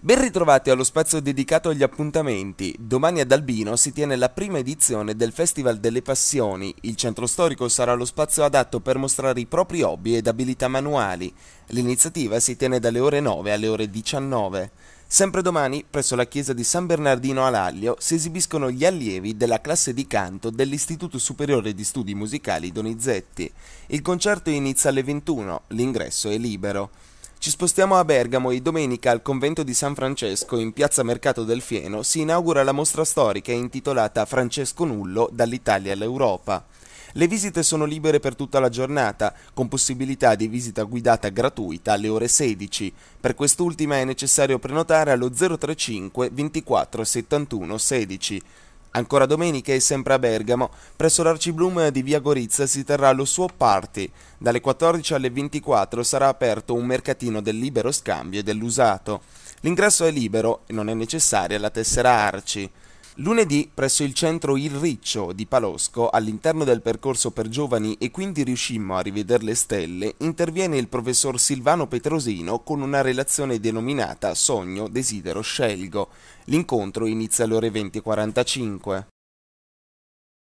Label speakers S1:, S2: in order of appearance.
S1: Ben ritrovati allo spazio dedicato agli appuntamenti. Domani ad Albino si tiene la prima edizione del Festival delle Passioni. Il centro storico sarà lo spazio adatto per mostrare i propri hobby ed abilità manuali. L'iniziativa si tiene dalle ore 9 alle ore 19. Sempre domani, presso la chiesa di San Bernardino a Laglio, si esibiscono gli allievi della classe di canto dell'Istituto Superiore di Studi Musicali Donizetti. Il concerto inizia alle 21, l'ingresso è libero. Ci spostiamo a Bergamo e domenica al convento di San Francesco in piazza Mercato del Fieno si inaugura la mostra storica intitolata Francesco Nullo dall'Italia all'Europa. Le visite sono libere per tutta la giornata, con possibilità di visita guidata gratuita alle ore 16. Per quest'ultima è necessario prenotare allo 035 24 71 16. Ancora domenica e sempre a Bergamo, presso l'Arcibloom di Via Gorizia si terrà lo suo party. Dalle 14 alle 24 sarà aperto un mercatino del libero scambio e dell'usato. L'ingresso è libero e non è necessaria la tessera Arci. Lunedì, presso il centro Il Riccio di Palosco, all'interno del percorso per giovani e quindi riuscimmo a rivedere le stelle, interviene il professor Silvano Petrosino con una relazione denominata Sogno, Desidero, Scelgo. L'incontro inizia alle ore 20.45.